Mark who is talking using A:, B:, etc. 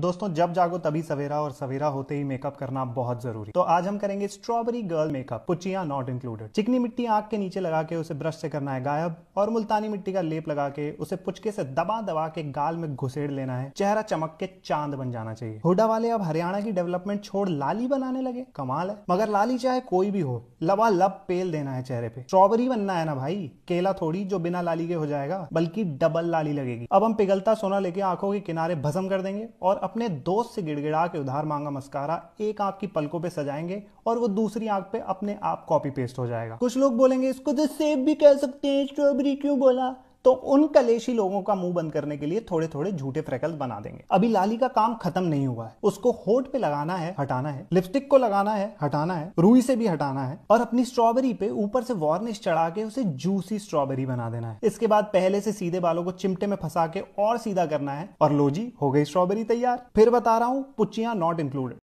A: दोस्तों जब जागो तभी सवेरा और सवेरा होते ही मेकअप करना बहुत जरूरी तो आज हम करेंगे स्ट्रॉबेरी गर्ल मेकअप पुचिया नॉट इंक्लूडेड चिकनी मिट्टी आंख के नीचे लगा के उसे ब्रश से करना है गायब और मुल्तानी मिट्टी का लेप लगा के उसे पुचके से दबा दबा के गाल में घुसेड़ लेना है चेहरा चमक के चांद बन जाना चाहिए हुडा वाले अब हरियाणा की डेवलपमेंट छोड़ लाली बनाने लगे कमाल है मगर लाली चाहे कोई भी हो लबा लब पेल देना है चेहरे पे स्ट्रॉबेरी बनना है ना भाई केला थोड़ी जो बिना लाली के हो जाएगा बल्कि डबल लाली लगेगी अब हम पिघलता सोना लेके आंखों के किनारे भसम कर देंगे और अपने दोस्त से गिड़गिड़ा के उधार मांगा मस्कारा एक आंख की पलकों पे सजाएंगे और वो दूसरी आंख पे अपने आप कॉपी पेस्ट हो जाएगा कुछ लोग बोलेंगे इसको तो सेब भी कह सकते हैं स्ट्रॉबेरी क्यों बोला तो उन कलेशी लोगों का मुंह बंद करने के लिए थोड़े थोड़े झूठे फ्रेकल्स बना देंगे अभी लाली का काम खत्म नहीं हुआ है उसको होट पे लगाना है हटाना है लिपस्टिक को लगाना है हटाना है रूई से भी हटाना है और अपनी स्ट्रॉबेरी पे ऊपर से वार्निश चढ़ा के उसे जूसी स्ट्रॉबेरी बना देना है इसके बाद पहले से सीधे बालों को चिमटे में फंसा के और सीधा करना है और लोजी हो गई स्ट्रॉबेरी तैयार फिर बता रहा हूँ पुचिया नॉट इंक्लूडेड